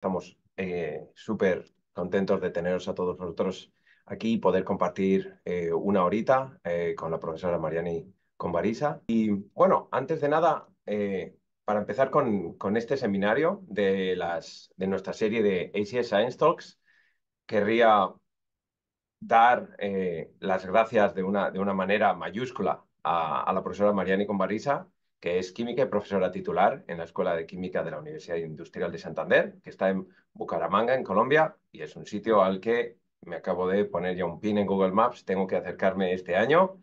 Estamos eh, súper contentos de teneros a todos vosotros aquí y poder compartir eh, una horita eh, con la profesora Mariani Convarisa. Y bueno, antes de nada, para empezar con, este seminario de, las, de nuestra serie de ACS Science Talks, querría dar las gracias de una, de una manera mayúscula a, a la profesora Mariani Convarisa que es química y profesora titular en la Escuela de Química de la Universidad Industrial de Santander, que está en Bucaramanga, en Colombia, y es un sitio al que me acabo de poner ya un pin en Google Maps, tengo que acercarme este año.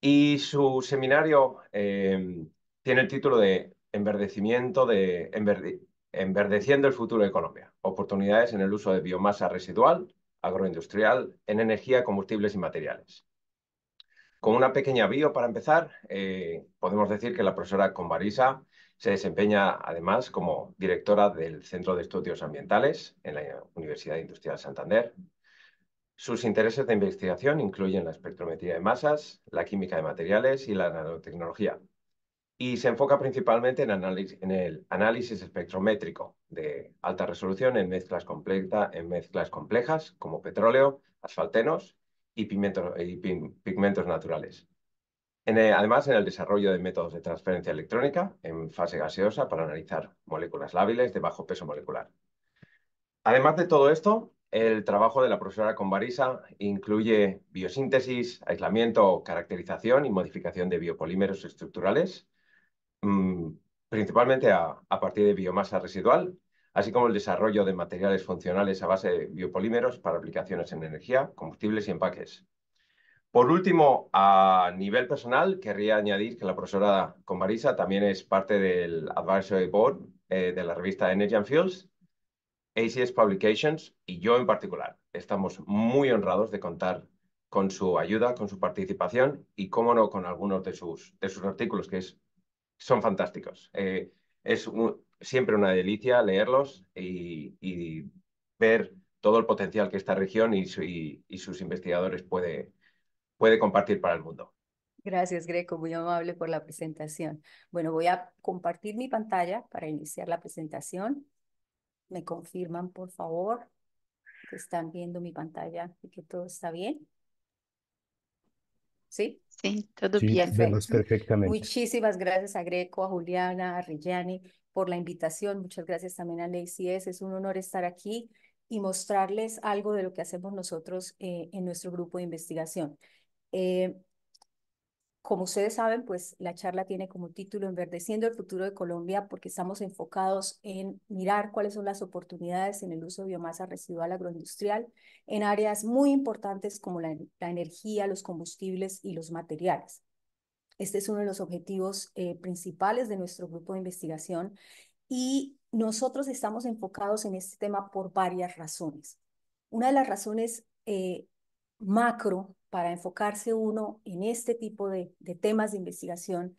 Y su seminario eh, tiene el título de Enverdecimiento de Enverdeciendo el futuro de Colombia, oportunidades en el uso de biomasa residual, agroindustrial, en energía, combustibles y materiales. Con una pequeña bio para empezar, eh, podemos decir que la profesora Convarisa se desempeña además como directora del Centro de Estudios Ambientales en la Universidad Industrial Santander. Sus intereses de investigación incluyen la espectrometría de masas, la química de materiales y la nanotecnología. Y se enfoca principalmente en, el análisis espectrométrico de alta resolución en mezclas, en mezclas complejas como petróleo, asfaltenos y eh, pigmentos, naturales. además, en el desarrollo de métodos de transferencia electrónica en fase gaseosa para analizar moléculas lábiles de bajo peso molecular. Además de todo esto, el trabajo de la profesora Convarisa incluye biosíntesis, aislamiento, caracterización y modificación de biopolímeros estructurales, mm, principalmente a partir de biomasa residual así como el desarrollo de materiales funcionales a base de biopolímeros para aplicaciones en energía, combustibles y empaques. Por último, a nivel personal, querría añadir que la profesora Marisa también es parte del Advisory Board eh, de la revista Energy and Fuels, ACS Publications y yo en particular. Estamos muy honrados de contar con su ayuda, con su participación y, cómo no, con algunos de sus, de sus artículos que es, son fantásticos. Eh, es un, siempre una delicia leerlos y, ver todo el potencial que esta región y, sus investigadores puede, puede compartir para el mundo. Gracias, Greco. Muy amable por la presentación. Bueno, voy a compartir mi pantalla para iniciar la presentación. Me confirman, por favor, que están viendo mi pantalla y que todo está bien. ¿Sí? Sí, todo bien. Pues. Perfectamente. Muchísimas gracias a Greco, a Juliana, a Rijani por la invitación. Muchas gracias también a LACS, Es un honor estar aquí y mostrarles algo de lo que hacemos nosotros eh, en nuestro grupo de investigación. Eh, como ustedes saben, pues la charla tiene como título Enverdeciendo el futuro de Colombia porque estamos enfocados en mirar cuáles son las oportunidades en el uso de biomasa residual agroindustrial en áreas muy importantes como la energía, los combustibles y los materiales. Este es uno de los objetivos eh, principales de nuestro grupo de investigación y nosotros estamos enfocados en este tema por varias razones. Una de las razones eh, macro para enfocarse uno en este tipo de temas de investigación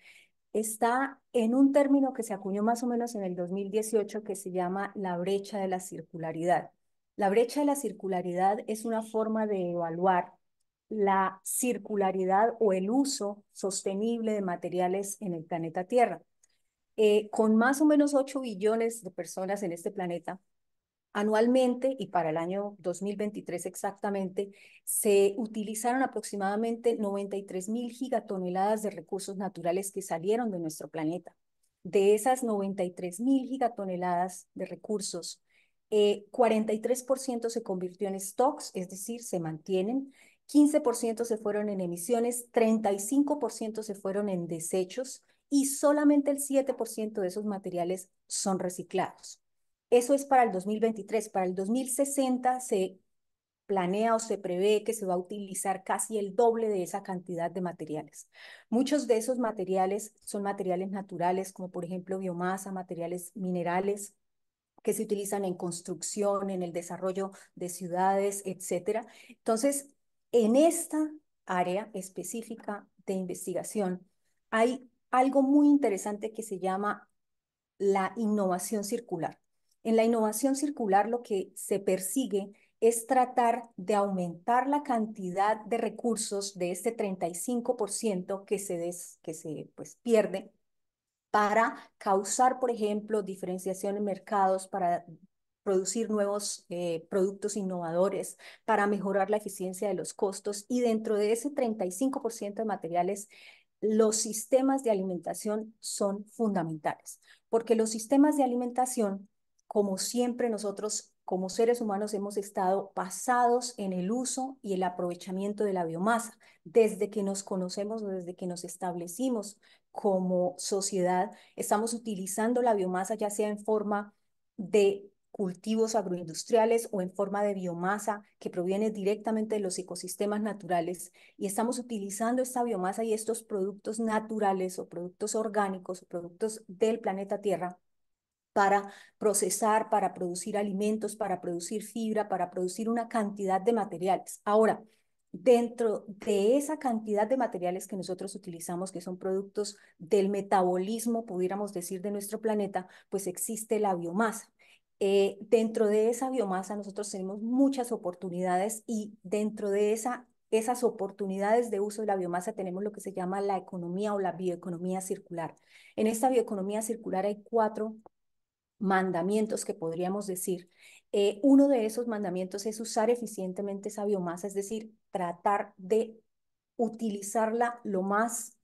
está en un término que se acuñó más o menos en el 2018 que se llama la brecha de la circularidad. La brecha de la circularidad es una forma de evaluar la circularidad o el uso sostenible de materiales en el planeta Tierra. Eh, con más o menos 8 billones de personas en este planeta, anualmente y para el año 2023 exactamente, se utilizaron aproximadamente 93 mil gigatoneladas de recursos naturales que salieron de nuestro planeta. De esas 93 mil gigatoneladas de recursos, 43% eh, se convirtió en stocks, es decir, se mantienen, 15% se fueron en emisiones, 35% se fueron en desechos y solamente el 7% de esos materiales son reciclados. Eso es para el 2023. Para el 2060 se planea o se prevé que se va a utilizar casi el doble de esa cantidad de materiales. Muchos de esos materiales son materiales naturales, como por ejemplo biomasa, materiales minerales que se utilizan en construcción, en el desarrollo de ciudades, etcétera. Entonces, en esta área específica de investigación hay algo muy interesante que se llama la innovación circular. En la innovación circular lo que se persigue es tratar de aumentar la cantidad de recursos de este 35% que se, que se pues, pierde para causar, por ejemplo, diferenciación en mercados, para producir nuevos eh, productos innovadores, para mejorar la eficiencia de los costos y dentro de ese 35% de materiales, los sistemas de alimentación son fundamentales, porque los sistemas de alimentación, como siempre nosotros como seres humanos hemos estado basados en el uso y el aprovechamiento de la biomasa. Desde que nos conocemos, desde que nos establecimos como sociedad, estamos utilizando la biomasa ya sea en forma de cultivos agroindustriales o en forma de biomasa que proviene directamente de los ecosistemas naturales y estamos utilizando esta biomasa y estos productos naturales o productos orgánicos o productos del planeta Tierra para procesar, para producir alimentos, para producir fibra, para producir una cantidad de materiales. Ahora, dentro de esa cantidad de materiales que nosotros utilizamos, que son productos del metabolismo, pudiéramos decir, de nuestro planeta, pues existe la biomasa. Eh, dentro de esa biomasa nosotros tenemos muchas oportunidades y dentro de esa, esas oportunidades de uso de la biomasa tenemos lo que se llama la economía o la bioeconomía circular. En esta bioeconomía circular hay cuatro mandamientos que podríamos decir. Eh, uno de esos mandamientos es usar eficientemente esa biomasa, es decir, tratar de utilizarla lo más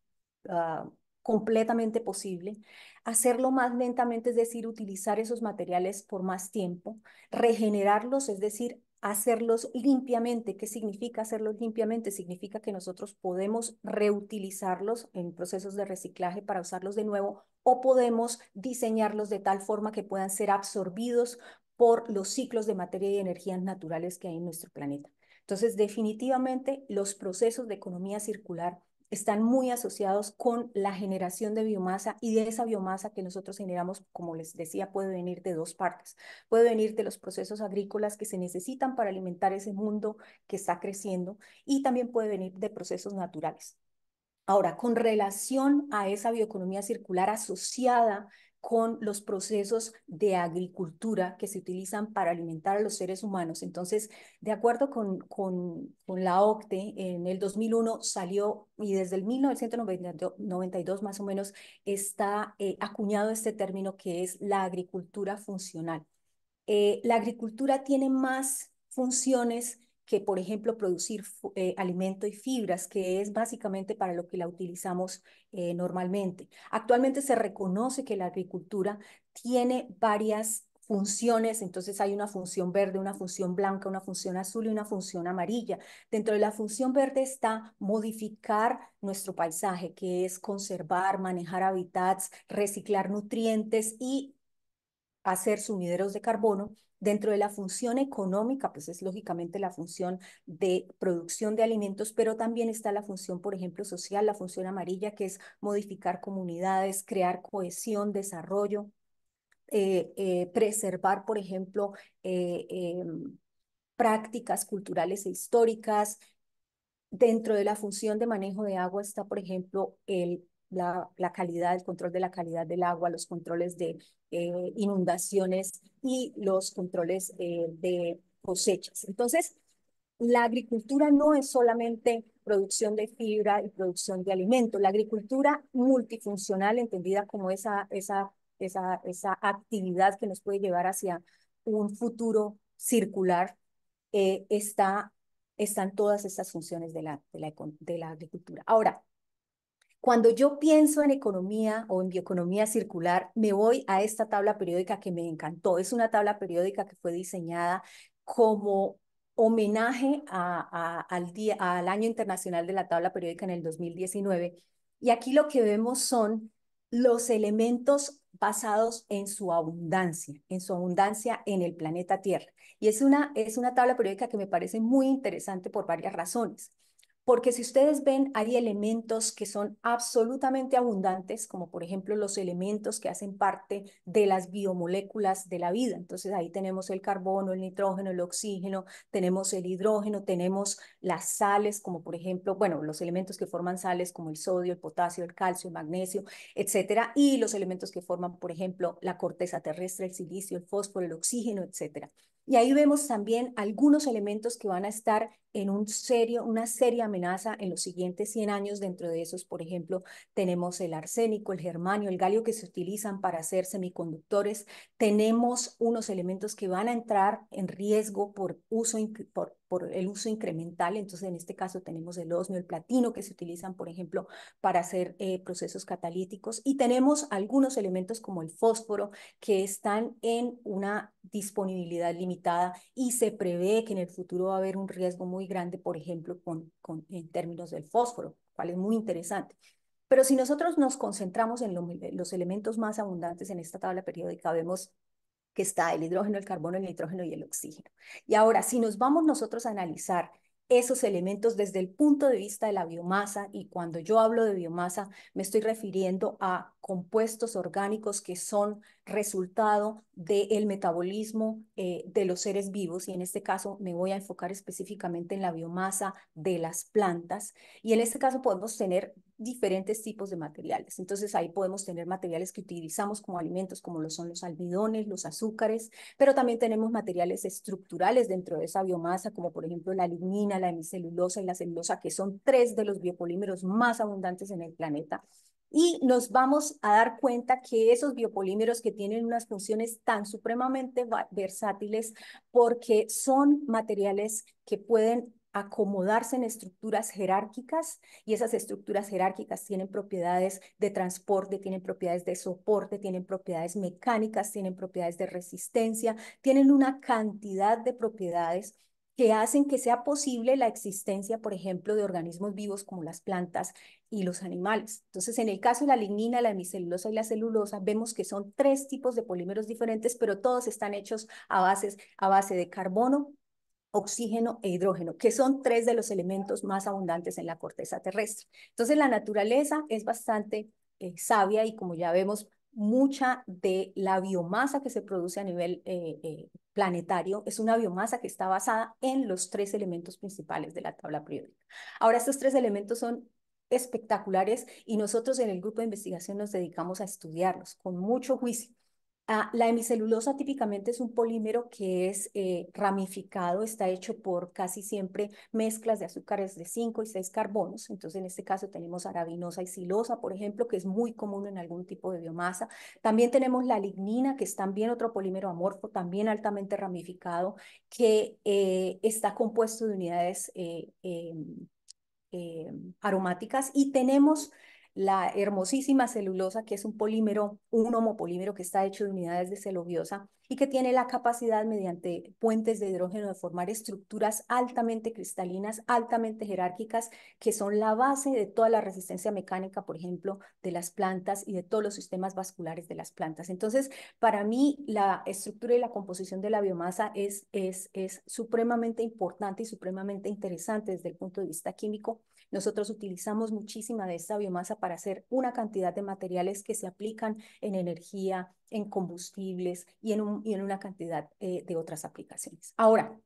ah, completamente posible. Hacerlo más lentamente, es decir, utilizar esos materiales por más tiempo, regenerarlos, es decir, hacerlos limpiamente. ¿Qué significa hacerlos limpiamente? Significa que nosotros podemos reutilizarlos en procesos de reciclaje para usarlos de nuevo o podemos diseñarlos de tal forma que puedan ser absorbidos por los ciclos de materia y energías naturales que hay en nuestro planeta. Entonces, definitivamente, los procesos de economía circular están muy asociados con la generación de biomasa y de esa biomasa que nosotros generamos, como les decía, puede venir de dos partes. Puede venir de los procesos agrícolas que se necesitan para alimentar ese mundo que está creciendo y también puede venir de procesos naturales. Ahora, con relación a esa bioeconomía circular asociada con los procesos de agricultura que se utilizan para alimentar a los seres humanos. Entonces, de acuerdo con, con, la OCTE, en el 2001 salió y desde el 1992 más o menos está eh, acuñado este término que es la agricultura funcional. Eh, la agricultura tiene más funciones que, por ejemplo, producir eh, alimento y fibras, que es básicamente para lo que la utilizamos eh, normalmente. Actualmente se reconoce que la agricultura tiene varias funciones, entonces hay una función verde, una función blanca, una función azul y una función amarilla. Dentro de la función verde está modificar nuestro paisaje, que es conservar, manejar hábitats, reciclar nutrientes y hacer sumideros de carbono dentro de la función económica, pues es lógicamente la función de producción de alimentos, pero también está la función, por ejemplo, social, la función amarilla, que es modificar comunidades, crear cohesión, desarrollo, eh, eh, preservar, por ejemplo, eh, em, prácticas culturales e históricas. Dentro de la función de manejo de agua está, por ejemplo, el la, calidad, el control de la calidad del agua, los controles de eh, inundaciones y los controles eh, de cosechas. Entonces, la agricultura no es solamente producción de fibra y producción de alimentos. La agricultura multifuncional, entendida como esa, esa, esa, esa actividad que nos puede llevar hacia un futuro circular, eh, está, están todas estas funciones de la, de la agricultura. Ahora, cuando yo pienso en economía o en bioeconomía circular, me voy a esta tabla periódica que me encantó. Es una tabla periódica que fue diseñada como homenaje al, al año internacional de la tabla periódica en el 2019. Y aquí lo que vemos son los elementos basados en su abundancia, en su abundancia en el planeta Tierra. Y es una, es una tabla periódica que me parece muy interesante por varias razones porque si ustedes ven, hay elementos que son absolutamente abundantes, como por ejemplo los elementos que hacen parte de las biomoléculas de la vida. Entonces ahí tenemos el carbono, el nitrógeno, el oxígeno, tenemos el hidrógeno, tenemos las sales, como por ejemplo, bueno, los elementos que forman sales como el sodio, el potasio, el calcio, el magnesio, etcétera, y los elementos que forman, por ejemplo, la corteza terrestre, el silicio, el fósforo, el oxígeno, etcétera. Y ahí vemos también algunos elementos que van a estar en un serio, una seria amenaza en los siguientes 100 años. Dentro de esos, por ejemplo, tenemos el arsénico, el germanio, el galio que se utilizan para hacer semiconductores. Tenemos unos elementos que van a entrar en riesgo por uso, el uso incremental. Entonces, en este caso tenemos el osmio, el platino que se utilizan, por ejemplo, para hacer eh, procesos catalíticos. Y tenemos algunos elementos como el fósforo que están en una disponibilidad limitada y se prevé que en el futuro va a haber un riesgo muy grande, por ejemplo, con, en términos del fósforo, cual es muy interesante. Pero si nosotros nos concentramos en los elementos más abundantes en esta tabla periódica, vemos que está el hidrógeno, el carbono, el nitrógeno y el oxígeno. Y ahora, si nos vamos nosotros a analizar esos elementos desde el punto de vista de la biomasa, y cuando yo hablo de biomasa, me estoy refiriendo a compuestos orgánicos que son resultado del metabolismo eh, de los seres vivos y en este caso me voy a enfocar específicamente en la biomasa de las plantas y en este caso podemos tener diferentes tipos de materiales. Entonces ahí podemos tener materiales que utilizamos como alimentos como lo son los almidones, los azúcares, pero también tenemos materiales estructurales dentro de esa biomasa como por ejemplo la lignina, la hemicelulosa y la celulosa que son tres de los biopolímeros más abundantes en el planeta y nos vamos a dar cuenta que esos biopolímeros que tienen unas funciones tan supremamente versátiles porque son materiales que pueden acomodarse en estructuras jerárquicas y esas estructuras jerárquicas tienen propiedades de transporte, tienen propiedades de soporte, tienen propiedades mecánicas, tienen propiedades de resistencia, tienen una cantidad de propiedades que hacen que sea posible la existencia, por ejemplo, de organismos vivos como las plantas, y los animales. Entonces, en el caso de la lignina, la hemicelulosa y la celulosa, vemos que son tres tipos de polímeros diferentes, pero todos están hechos a, bases, a base de carbono, oxígeno e hidrógeno, que son tres de los elementos más abundantes en la corteza terrestre. Entonces, la naturaleza es bastante eh, sabia y como ya vemos, mucha de la biomasa que se produce a nivel eh, eh, planetario es una biomasa que está basada en los tres elementos principales de la tabla periódica. Ahora, estos tres elementos son espectaculares y nosotros en el grupo de investigación nos dedicamos a estudiarlos con mucho juicio. Ah, la hemicelulosa típicamente es un polímero que es eh, ramificado, está hecho por casi siempre mezclas de azúcares de 5 y 6 carbonos. Entonces, en este caso tenemos arabinosa y silosa, por ejemplo, que es muy común en algún tipo de biomasa. También tenemos la lignina, que es también otro polímero amorfo, también altamente ramificado, que eh, está compuesto de unidades eh, em, eh, aromáticas y tenemos la hermosísima celulosa, que es un polímero, un homopolímero que está hecho de unidades de celulosa y que tiene la capacidad mediante puentes de hidrógeno de formar estructuras altamente cristalinas, altamente jerárquicas, que son la base de toda la resistencia mecánica, por ejemplo, de las plantas y de todos los sistemas vasculares de las plantas. Entonces, para mí, la estructura y la composición de la biomasa es, es supremamente importante y supremamente interesante desde el punto de vista químico nosotros utilizamos muchísima de esta biomasa para hacer una cantidad de materiales que se aplican en energía, en combustibles y en, y en una cantidad eh, de otras aplicaciones. Ahora,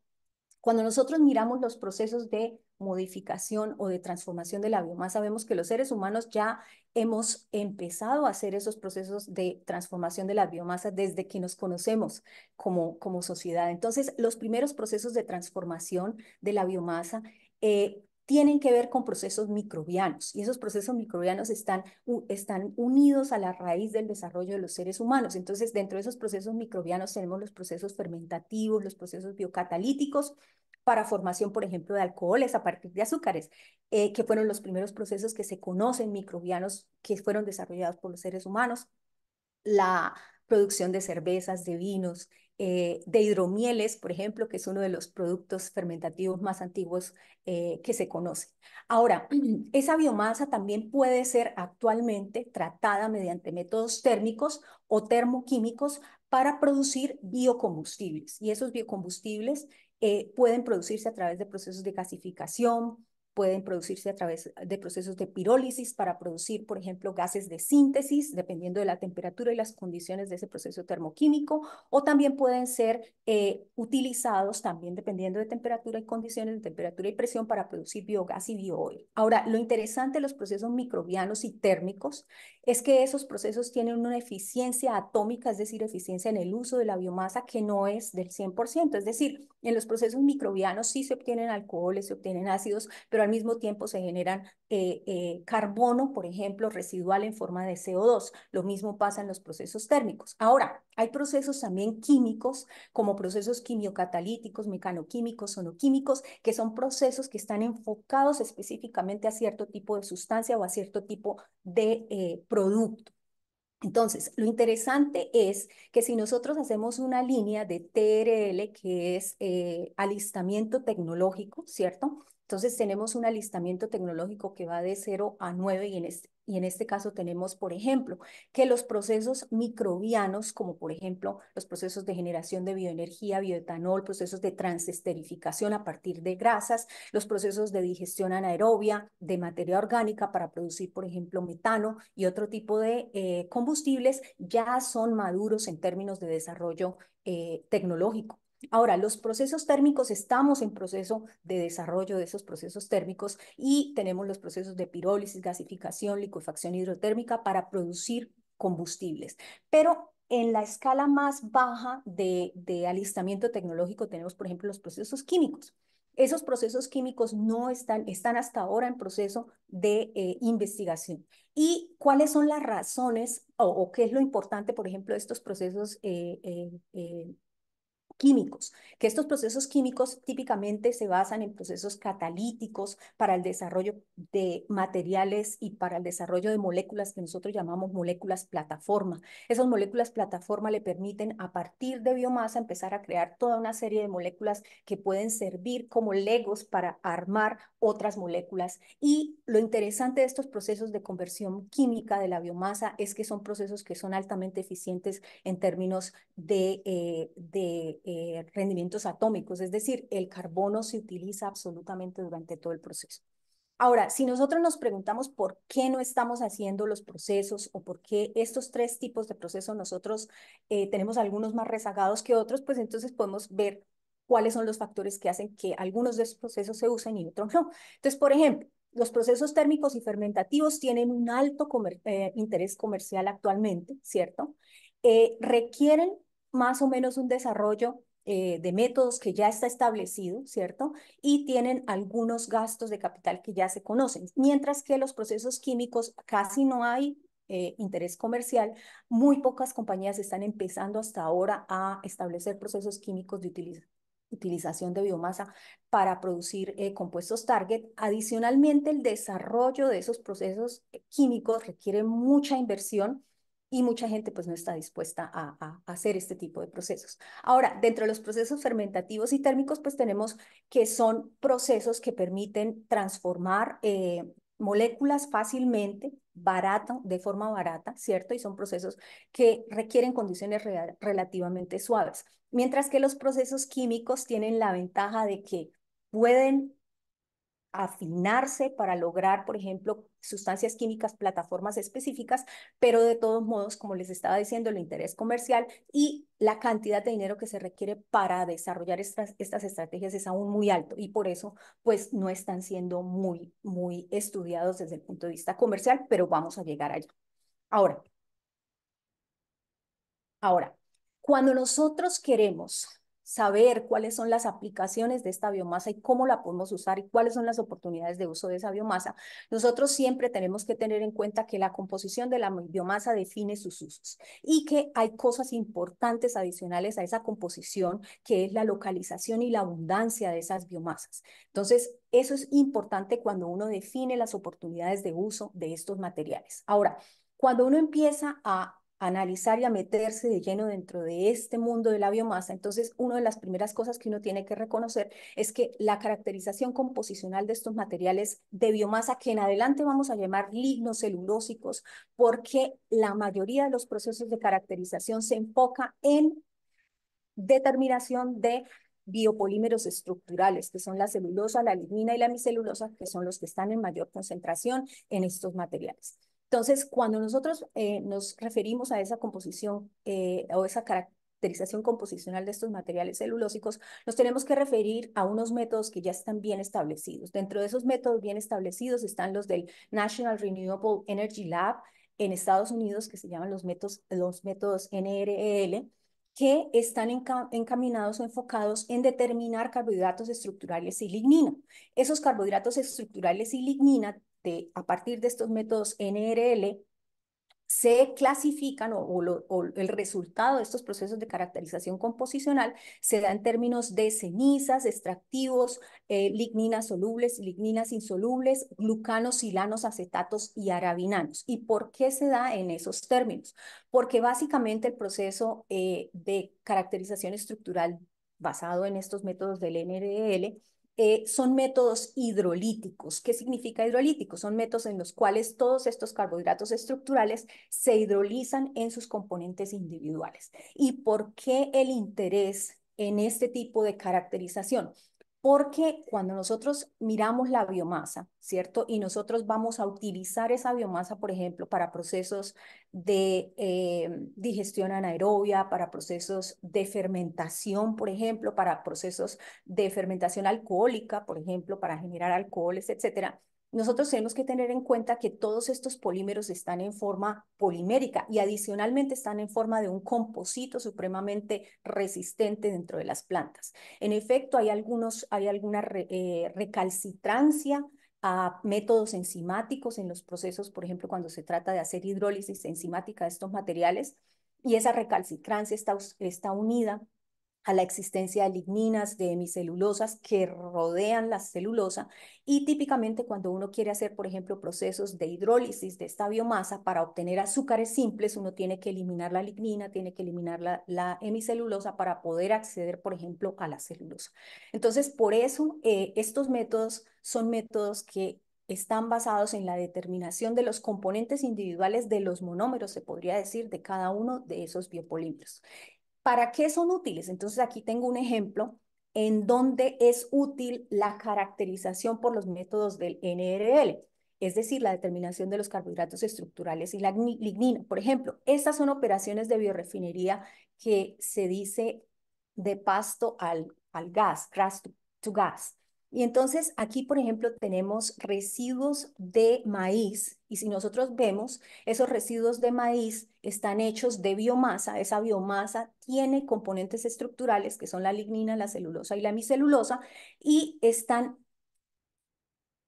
cuando nosotros miramos los procesos de modificación o de transformación de la biomasa, vemos que los seres humanos ya hemos empezado a hacer esos procesos de transformación de la biomasa desde que nos conocemos como, como sociedad. Entonces, los primeros procesos de transformación de la biomasa eh, tienen que ver con procesos microbianos y esos procesos microbianos están, están unidos a la raíz del desarrollo de los seres humanos. Entonces, dentro de esos procesos microbianos tenemos los procesos fermentativos, los procesos biocatalíticos para formación, por ejemplo, de alcoholes a partir de azúcares, eh, que fueron los primeros procesos que se conocen microbianos que fueron desarrollados por los seres humanos, la producción de cervezas, de vinos, eh, de hidromieles, por ejemplo, que es uno de los productos fermentativos más antiguos eh, que se conoce. Ahora, esa biomasa también puede ser actualmente tratada mediante métodos térmicos o termoquímicos para producir biocombustibles. Y esos biocombustibles eh, pueden producirse a través de procesos de gasificación, pueden producirse a través de procesos de pirólisis para producir, por ejemplo, gases de síntesis, dependiendo de la temperatura y las condiciones de ese proceso termoquímico, o también pueden ser eh, utilizados, también dependiendo de temperatura y condiciones de temperatura y presión, para producir biogás y biooil. Ahora, lo interesante de los procesos microbianos y térmicos es que esos procesos tienen una eficiencia atómica, es decir, eficiencia en el uso de la biomasa que no es del 100%, es decir, en los procesos microbianos sí se obtienen alcoholes, se obtienen ácidos, pero mismo tiempo se generan eh, eh, carbono, por ejemplo, residual en forma de CO2. Lo mismo pasa en los procesos térmicos. Ahora, hay procesos también químicos, como procesos quimiocatalíticos, mecanoquímicos, sonoquímicos, que son procesos que están enfocados específicamente a cierto tipo de sustancia o a cierto tipo de eh, producto. Entonces, lo interesante es que si nosotros hacemos una línea de TRL, que es alistamiento tecnológico, ¿cierto? Entonces tenemos un alistamiento tecnológico que va de 0 a 9 y en, este, caso tenemos, por ejemplo, que los procesos microbianos, como por ejemplo los procesos de generación de bioenergía, bioetanol, procesos de transesterificación a partir de grasas, los procesos de digestión anaerobia de materia orgánica para producir, por ejemplo, metano y otro tipo de eh, combustibles, ya son maduros en términos de desarrollo eh, tecnológico. Ahora, los procesos térmicos, estamos en proceso de desarrollo de esos procesos térmicos y tenemos los procesos de pirólisis, gasificación, liquefacción hidrotérmica para producir combustibles. Pero en la escala más baja de, alistamiento tecnológico tenemos, por ejemplo, los procesos químicos. Esos procesos químicos no están, están hasta ahora en proceso de eh, investigación. ¿Y cuáles son las razones o, qué es lo importante, por ejemplo, de estos procesos eh, eh, químicos, que estos procesos químicos típicamente se basan en procesos catalíticos para el desarrollo de materiales y para el desarrollo de moléculas que nosotros llamamos moléculas plataforma. Esas moléculas plataforma le permiten a partir de biomasa empezar a crear toda una serie de moléculas que pueden servir como legos para armar otras moléculas. Y lo interesante de estos procesos de conversión química de la biomasa es que son procesos que son altamente eficientes en términos de... Eh, eh, rendimientos atómicos, es decir, el carbono se utiliza absolutamente durante todo el proceso. Ahora, si nosotros nos preguntamos por qué no estamos haciendo los procesos o por qué estos tres tipos de procesos nosotros eh, tenemos algunos más rezagados que otros, pues entonces podemos ver cuáles son los factores que hacen que algunos de estos procesos se usen y otros no. Entonces, por ejemplo, los procesos térmicos y fermentativos tienen un alto eh, interés comercial actualmente, ¿cierto? requieren más o menos un desarrollo eh, de métodos que ya está establecido, ¿cierto? Y tienen algunos gastos de capital que ya se conocen, mientras que los procesos químicos casi no hay eh, interés comercial, muy pocas compañías están empezando hasta ahora a establecer procesos químicos de utilización de biomasa para producir eh, compuestos target. Adicionalmente, el desarrollo de esos procesos químicos requiere mucha inversión y mucha gente pues no está dispuesta a, hacer este tipo de procesos. Ahora, dentro de los procesos fermentativos y térmicos pues tenemos que son procesos que permiten transformar eh, moléculas fácilmente, barato, de forma barata, ¿cierto? Y son procesos que requieren condiciones relativamente suaves. Mientras que los procesos químicos tienen la ventaja de que pueden afinarse para lograr, por ejemplo, sustancias químicas, plataformas específicas, pero de todos modos, como les estaba diciendo, el interés comercial y la cantidad de dinero que se requiere para desarrollar estas, estas estrategias es aún muy alto y por eso pues no están siendo muy, muy estudiados desde el punto de vista comercial, pero vamos a llegar allá. Ahora, ahora, cuando nosotros queremos saber cuáles son las aplicaciones de esta biomasa y cómo la podemos usar y cuáles son las oportunidades de uso de esa biomasa, nosotros siempre tenemos que tener en cuenta que la composición de la biomasa define sus usos y que hay cosas importantes adicionales a esa composición, que es la localización y la abundancia de esas biomasas. Entonces, eso es importante cuando uno define las oportunidades de uso de estos materiales. Ahora, cuando uno empieza a analizar y a meterse de lleno dentro de este mundo de la biomasa, entonces una de las primeras cosas que uno tiene que reconocer es que la caracterización composicional de estos materiales de biomasa, que en adelante vamos a llamar lignocelulósicos, porque la mayoría de los procesos de caracterización se enfoca en determinación de biopolímeros estructurales, que son la celulosa, la lignina y la micelulosa, que son los que están en mayor concentración en estos materiales. Entonces, cuando nosotros eh, nos referimos a esa composición eh, o esa caracterización composicional de estos materiales celulósicos, nos tenemos que referir a unos métodos que ya están bien establecidos. Dentro de esos métodos bien establecidos están los del National Renewable Energy Lab en Estados Unidos, que se llaman los métodos, los métodos NREL, que están encaminados o enfocados en determinar carbohidratos estructurales y lignina. Esos carbohidratos estructurales y lignina a partir de estos métodos NRL, se clasifican o, el resultado de estos procesos de caracterización composicional se da en términos de cenizas, extractivos, eh, ligninas solubles, ligninas insolubles, glucanos, silanos, acetatos y arabinanos. ¿Y por qué se da en esos términos? Porque básicamente el proceso eh, de caracterización estructural basado en estos métodos del NRL eh, son métodos hidrolíticos. ¿Qué significa hidrolíticos? Son métodos en los cuales todos estos carbohidratos estructurales se hidrolizan en sus componentes individuales. ¿Y por qué el interés en este tipo de caracterización? porque cuando nosotros miramos la biomasa, ¿cierto? Y nosotros vamos a utilizar esa biomasa, por ejemplo, para procesos de eh, digestión anaerobia, para procesos de fermentación, por ejemplo, para procesos de fermentación alcohólica, por ejemplo, para generar alcoholes, etcétera nosotros tenemos que tener en cuenta que todos estos polímeros están en forma polimérica y adicionalmente están en forma de un composito supremamente resistente dentro de las plantas. En efecto, hay, algunos, hay alguna eh, recalcitrancia a métodos enzimáticos en los procesos, por ejemplo, cuando se trata de hacer hidrólisis enzimática de estos materiales, y esa recalcitrancia está, está unida a la existencia de ligninas, de hemicelulosas que rodean la celulosa y típicamente cuando uno quiere hacer, por ejemplo, procesos de hidrólisis de esta biomasa para obtener azúcares simples, uno tiene que eliminar la lignina, tiene que eliminar la, hemicelulosa para poder acceder, por ejemplo, a la celulosa. Entonces, por eso eh, estos métodos son métodos que están basados en la determinación de los componentes individuales de los monómeros, se podría decir, de cada uno de esos biopolímeros. ¿Para qué son útiles? Entonces aquí tengo un ejemplo en donde es útil la caracterización por los métodos del NRL, es decir, la determinación de los carbohidratos estructurales y la lignina. Por ejemplo, estas son operaciones de biorefinería que se dice de pasto al, gas, grass to gas. Y entonces aquí, por ejemplo, tenemos residuos de maíz y si nosotros vemos, esos residuos de maíz están hechos de biomasa. Esa biomasa tiene componentes estructurales que son la lignina, la celulosa y la micelulosa y están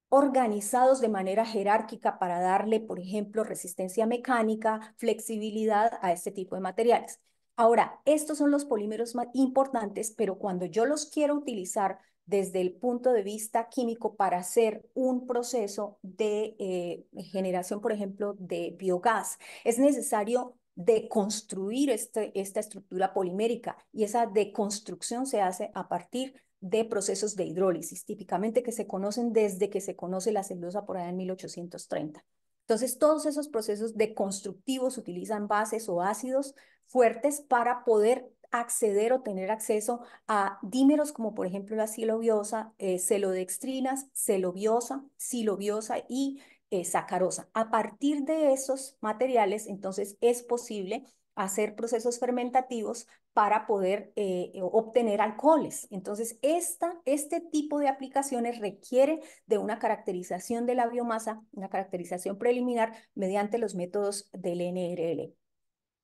organizados de manera jerárquica para darle, por ejemplo, resistencia mecánica, flexibilidad a este tipo de materiales. Ahora, estos son los polímeros más importantes, pero cuando yo los quiero utilizar desde el punto de vista químico para hacer un proceso de eh, generación, por ejemplo, de biogás. Es necesario deconstruir este, esta estructura polimérica y esa deconstrucción se hace a partir de procesos de hidrólisis, típicamente que se conocen desde que se conoce la celulosa por allá en 1830. Entonces, todos esos procesos deconstructivos utilizan bases o ácidos fuertes para poder acceder o tener acceso a dímeros como por ejemplo la silobiosa, eh, celodextrinas, celobiosa, silobiosa y eh, sacarosa. A partir de esos materiales, entonces es posible hacer procesos fermentativos para poder eh, obtener alcoholes. Entonces, esta, este tipo de aplicaciones requiere de una caracterización de la biomasa, una caracterización preliminar mediante los métodos del NRL.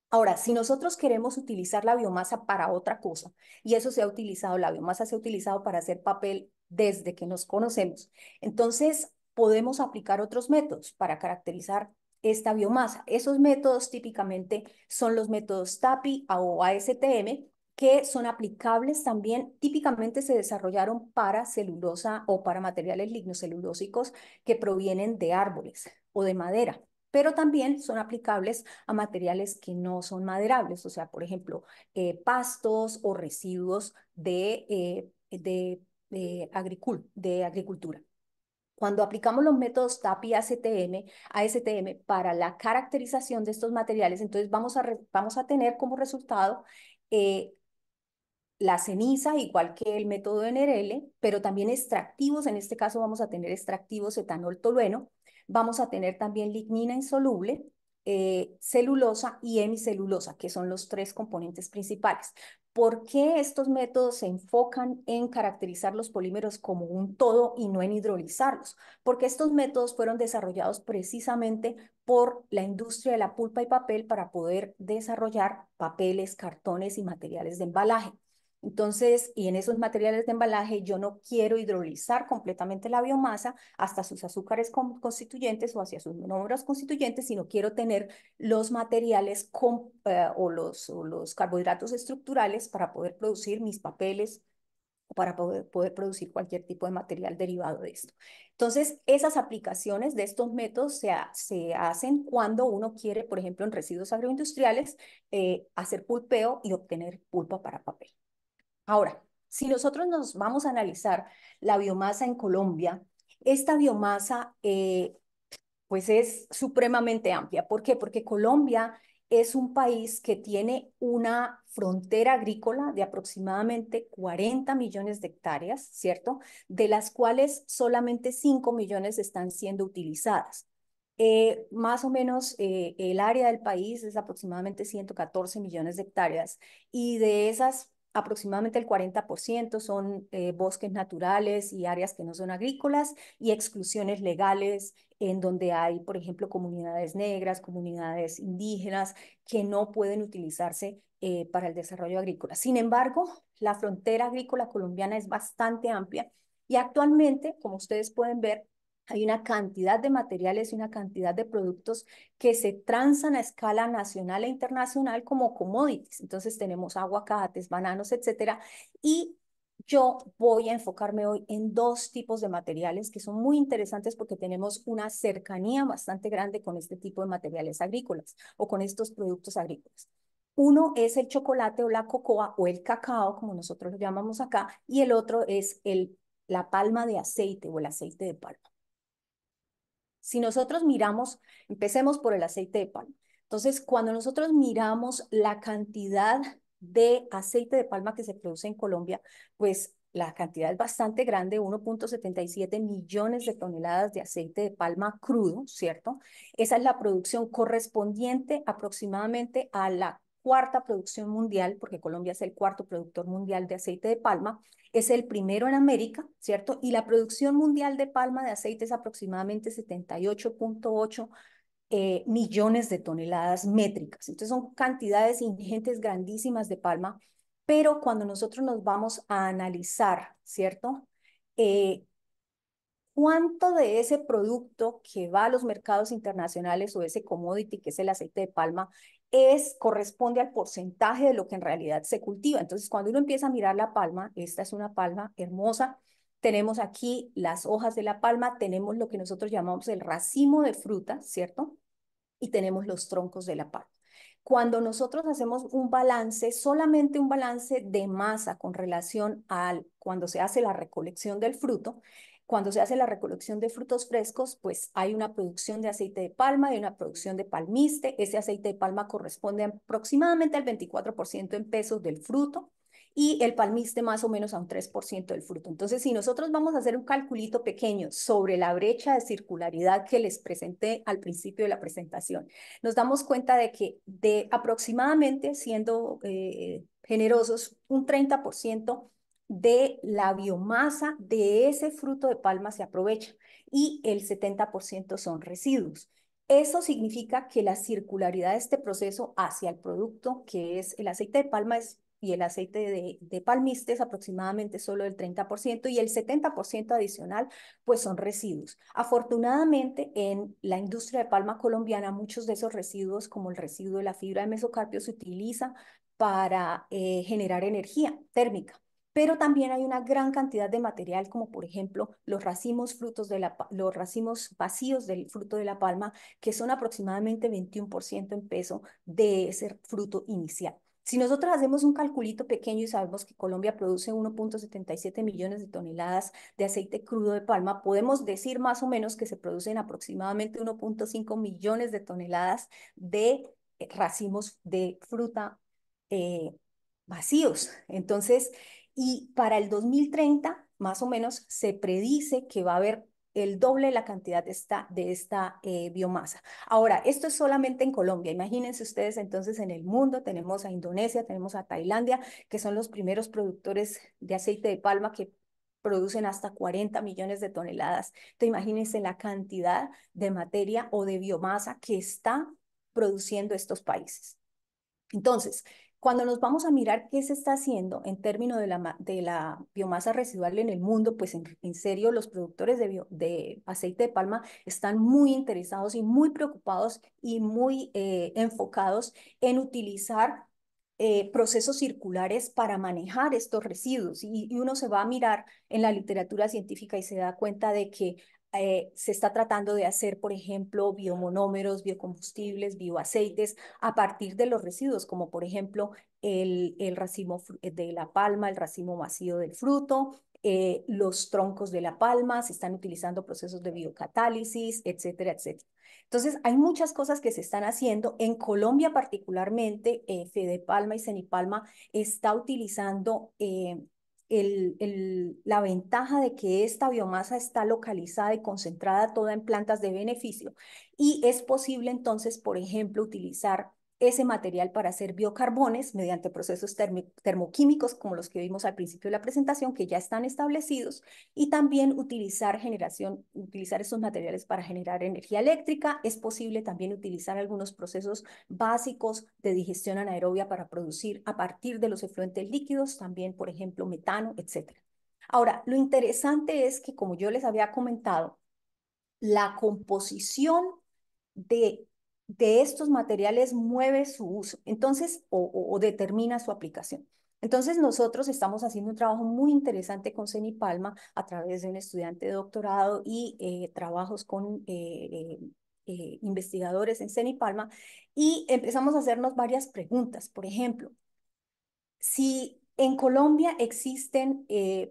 Ahora, si nosotros queremos utilizar la biomasa para otra cosa, y eso se ha utilizado, la biomasa se ha utilizado para hacer papel desde que nos conocemos, entonces podemos aplicar otros métodos para caracterizar esta biomasa. Esos métodos típicamente son los métodos TAPI o ASTM, que son aplicables también, típicamente se desarrollaron para celulosa o para materiales lignocelulósicos que provienen de árboles o de madera pero también son aplicables a materiales que no son maderables, o sea, por ejemplo, eh, pastos o residuos de, eh, eh, de, agricultura. Cuando aplicamos los métodos tapi y ASTM, para la caracterización de estos materiales, entonces vamos a, vamos a tener como resultado la ceniza, igual que el método NRL, pero también extractivos, en este caso vamos a tener extractivos etanol tolueno, vamos a tener también lignina insoluble, eh, celulosa y hemicelulosa, que son los tres componentes principales. ¿Por qué estos métodos se enfocan en caracterizar los polímeros como un todo y no en hidrolizarlos? Porque estos métodos fueron desarrollados precisamente por la industria de la pulpa y papel para poder desarrollar papeles, cartones y materiales de embalaje. Entonces, y en esos materiales de embalaje, yo no quiero hidrolizar completamente la biomasa hasta sus azúcares constituyentes o hacia sus monómeros constituyentes, sino quiero tener los materiales eh, o, los, carbohidratos estructurales para poder producir mis papeles o para poder, producir cualquier tipo de material derivado de esto. Entonces, esas aplicaciones de estos métodos se, hacen cuando uno quiere, por ejemplo, en residuos agroindustriales, eh, hacer pulpeo y obtener pulpa para papel. Ahora, si nosotros nos vamos a analizar la biomasa en Colombia, esta biomasa eh, pues es supremamente amplia. ¿Por qué? Porque Colombia es un país que tiene una frontera agrícola de aproximadamente 40 millones de hectáreas, ¿cierto? De las cuales solamente 5 millones están siendo utilizadas. Eh, más o menos eh, el área del país es aproximadamente 114 millones de hectáreas y de esas aproximadamente el 40% son eh, bosques naturales y áreas que no son agrícolas y exclusiones legales en donde hay, por ejemplo, comunidades negras, comunidades indígenas que no pueden utilizarse eh, para el desarrollo agrícola. Sin embargo, la frontera agrícola colombiana es bastante amplia y actualmente, como ustedes pueden ver, hay una cantidad de materiales y una cantidad de productos que se transan a escala nacional e internacional como commodities. Entonces tenemos aguacates, bananos, etcétera. Y yo voy a enfocarme hoy en dos tipos de materiales que son muy interesantes porque tenemos una cercanía bastante grande con este tipo de materiales agrícolas o con estos productos agrícolas. Uno es el chocolate o la cocoa o el cacao, como nosotros lo llamamos acá, y el otro es el, la palma de aceite o el aceite de palma. Si nosotros miramos, empecemos por el aceite de palma. Entonces, cuando nosotros miramos la cantidad de aceite de palma que se produce en Colombia, pues la cantidad es bastante grande, 1.77 millones de toneladas de aceite de palma crudo, ¿cierto? Esa es la producción correspondiente aproximadamente a la cuarta producción mundial, porque Colombia es el cuarto productor mundial de aceite de palma, es el primero en América, ¿cierto? Y la producción mundial de palma de aceite es aproximadamente 78.8 eh, millones de toneladas métricas. Entonces son cantidades ingentes grandísimas de palma, pero cuando nosotros nos vamos a analizar, ¿cierto? Eh, cuánto de ese producto que va a los mercados internacionales o ese commodity que es el aceite de palma es, corresponde al porcentaje de lo que en realidad se cultiva. Entonces, cuando uno empieza a mirar la palma, esta es una palma hermosa, tenemos aquí las hojas de la palma, tenemos lo que nosotros llamamos el racimo de fruta, ¿cierto? Y tenemos los troncos de la palma. Cuando nosotros hacemos un balance, solamente un balance de masa con relación al cuando se hace la recolección del fruto, cuando se hace la recolección de frutos frescos, pues hay una producción de aceite de palma y una producción de palmiste. Ese aceite de palma corresponde aproximadamente al 24% en pesos del fruto y el palmiste más o menos a un 3% del fruto. Entonces, si nosotros vamos a hacer un calculito pequeño sobre la brecha de circularidad que les presenté al principio de la presentación, nos damos cuenta de que de aproximadamente, siendo eh, generosos, un 30% de la biomasa de ese fruto de palma se aprovecha y el 70% son residuos. Eso significa que la circularidad de este proceso hacia el producto, que es el aceite de palma y el aceite de, de palmiste es aproximadamente solo el 30% y el 70% adicional pues son residuos. Afortunadamente en la industria de palma colombiana muchos de esos residuos como el residuo de la fibra de mesocarpio se utiliza para eh, generar energía térmica pero también hay una gran cantidad de material, como por ejemplo los racimos, frutos de la, los racimos vacíos del fruto de la palma, que son aproximadamente 21% en peso de ese fruto inicial. Si nosotros hacemos un calculito pequeño y sabemos que Colombia produce 1.77 millones de toneladas de aceite crudo de palma, podemos decir más o menos que se producen aproximadamente 1.5 millones de toneladas de eh, racimos de fruta eh, vacíos. Entonces, y para el 2030, más o menos, se predice que va a haber el doble de la cantidad de esta, de esta eh, biomasa. Ahora, esto es solamente en Colombia. Imagínense ustedes entonces en el mundo, tenemos a Indonesia, tenemos a Tailandia, que son los primeros productores de aceite de palma que producen hasta 40 millones de toneladas. Entonces, imagínense la cantidad de materia o de biomasa que está produciendo estos países. Entonces, cuando nos vamos a mirar qué se está haciendo en términos de la, biomasa residual en el mundo, pues en, serio los productores de, aceite de palma están muy interesados y muy preocupados y muy eh, enfocados en utilizar eh, procesos circulares para manejar estos residuos. y, uno se va a mirar en la literatura científica y se da cuenta de que eh, se está tratando de hacer, por ejemplo, biomonómeros, biocombustibles, bioaceites a partir de los residuos, como por ejemplo el, racimo eh, de la palma, el racimo vacío del fruto, eh, los troncos de la palma, se están utilizando procesos de biocatálisis, etcétera, etcétera. Entonces, hay muchas cosas que se están haciendo. En Colombia particularmente, eh, Fede Palma y Cenipalma está utilizando la ventaja de que esta biomasa está localizada y concentrada toda en plantas de beneficio y es posible entonces, por ejemplo, utilizar ese material para hacer biocarbones mediante procesos termoquímicos como los que vimos al principio de la presentación, que ya están establecidos, y también utilizar, generación, utilizar esos materiales para generar energía eléctrica. Es posible también utilizar algunos procesos básicos de digestión anaerobia para producir a partir de los efluentes líquidos, también, por ejemplo, metano, etc. Ahora, lo interesante es que, como yo les había comentado, la composición de de estos materiales mueve su uso, entonces, o, determina su aplicación. Entonces, nosotros estamos haciendo un trabajo muy interesante con CENIPALMA a través de un estudiante de doctorado y eh, trabajos con eh, eh, investigadores en CENIPALMA y empezamos a hacernos varias preguntas. Por ejemplo, si en Colombia existen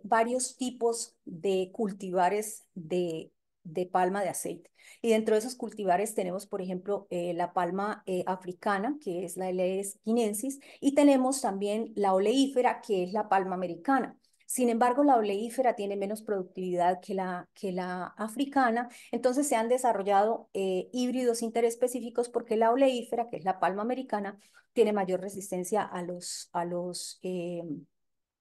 varios tipos de cultivares de de palma de aceite. Y dentro de esos cultivares tenemos, por ejemplo, eh, la palma eh, africana, que es la L.S. quinensis, y tenemos también la oleífera, que es la palma americana. Sin embargo, la oleífera tiene menos productividad que la, que la africana, entonces se han desarrollado eh, híbridos interespecíficos porque la oleífera, que es la palma americana, tiene mayor resistencia a los, a los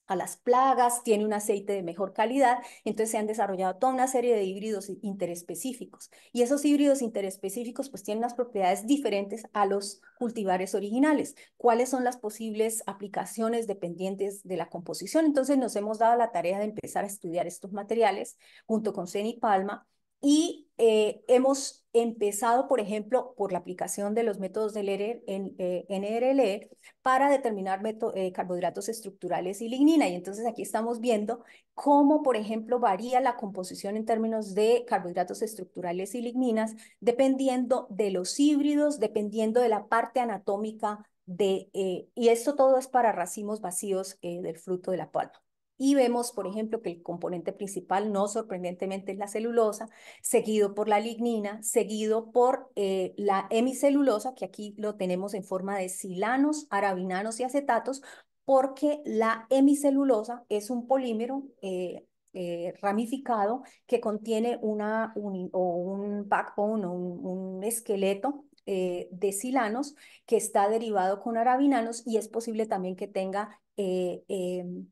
a las plagas, tiene un aceite de mejor calidad, entonces se han desarrollado toda una serie de híbridos interespecíficos. Y esos híbridos interespecíficos pues tienen unas propiedades diferentes a los cultivares originales. ¿Cuáles son las posibles aplicaciones dependientes de la composición? Entonces nos hemos dado la tarea de empezar a estudiar estos materiales junto con Ceni Palma y eh, hemos empezado, por ejemplo, por la aplicación de los métodos del NRL e, eh, e para determinar eh, carbohidratos estructurales y lignina. Y entonces aquí estamos viendo cómo, por ejemplo, varía la composición en términos de carbohidratos estructurales y ligninas dependiendo de los híbridos, dependiendo de la parte anatómica de, eh, y esto todo es para racimos vacíos del fruto de la palma. Y vemos, por ejemplo, que el componente principal, no sorprendentemente, es la celulosa, seguido por la lignina, seguido por eh, la hemicelulosa, que aquí lo tenemos en forma de silanos, arabinanos y acetatos, porque la hemicelulosa es un polímero eh, eh, ramificado que contiene una, un, o un backbone o un, esqueleto de silanos que está derivado con arabinanos y es posible también que tenga em,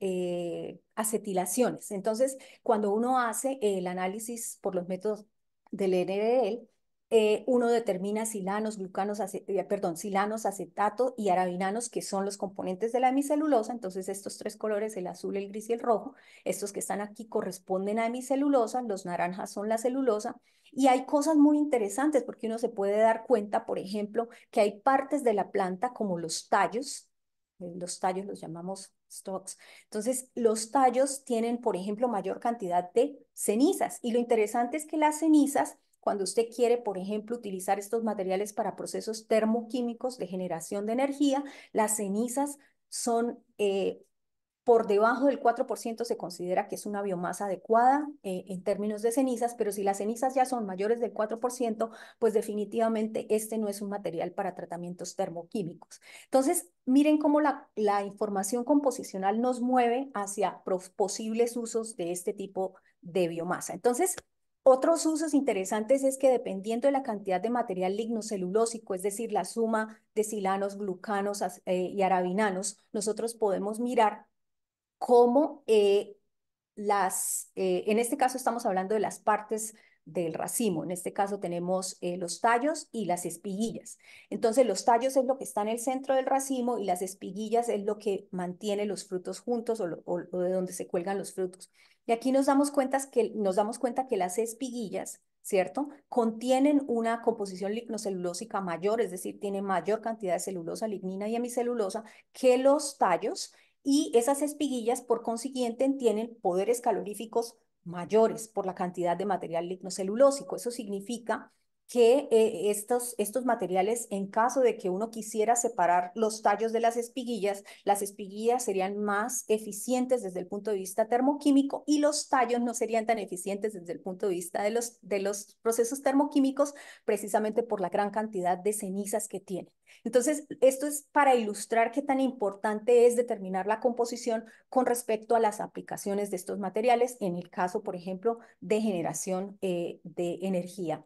eh, acetilaciones. Entonces, cuando uno hace el análisis por los métodos del NDL, eh, uno determina silanos, glucanos, eh, perdón, silanos, acetato y arabinanos, que son los componentes de la hemicelulosa. Entonces, estos tres colores, el azul, el gris y el rojo, estos que están aquí corresponden a hemicelulosa, los naranjas son la celulosa. Y hay cosas muy interesantes porque uno se puede dar cuenta, por ejemplo, que hay partes de la planta como los tallos, los tallos los llamamos stocks. Entonces, los tallos tienen, por ejemplo, mayor cantidad de cenizas y lo interesante es que las cenizas, cuando usted quiere, por ejemplo, utilizar estos materiales para procesos termoquímicos de generación de energía, las cenizas son eh, por debajo del 4% se considera que es una biomasa adecuada eh, en términos de cenizas, pero si las cenizas ya son mayores del 4%, pues definitivamente este no es un material para tratamientos termoquímicos. Entonces, miren cómo la, información composicional nos mueve hacia posibles usos de este tipo de biomasa. Entonces, otros usos interesantes es que dependiendo de la cantidad de material lignocelulósico, es decir, la suma de silanos, glucanos eh, y arabinanos, nosotros podemos mirar como eh, las, eh, en este caso estamos hablando de las partes del racimo, en este caso tenemos eh, los tallos y las espiguillas. Entonces los tallos es lo que está en el centro del racimo y las espiguillas es lo que mantiene los frutos juntos o, de donde se cuelgan los frutos. Y aquí nos damos, cuenta que, nos damos cuenta que las espiguillas, ¿cierto? Contienen una composición lignocelulósica mayor, es decir, tiene mayor cantidad de celulosa, lignina y hemicelulosa que los tallos y esas espiguillas, por consiguiente, tienen poderes caloríficos mayores por la cantidad de material lignocelulósico. Eso significa que eh, estos, estos materiales, en caso de que uno quisiera separar los tallos de las espiguillas, las espiguillas serían más eficientes desde el punto de vista termoquímico y los tallos no serían tan eficientes desde el punto de vista de los, de los procesos termoquímicos, precisamente por la gran cantidad de cenizas que tienen. Entonces, esto es para ilustrar qué tan importante es determinar la composición con respecto a las aplicaciones de estos materiales, en el caso, por ejemplo, de generación eh, de energía.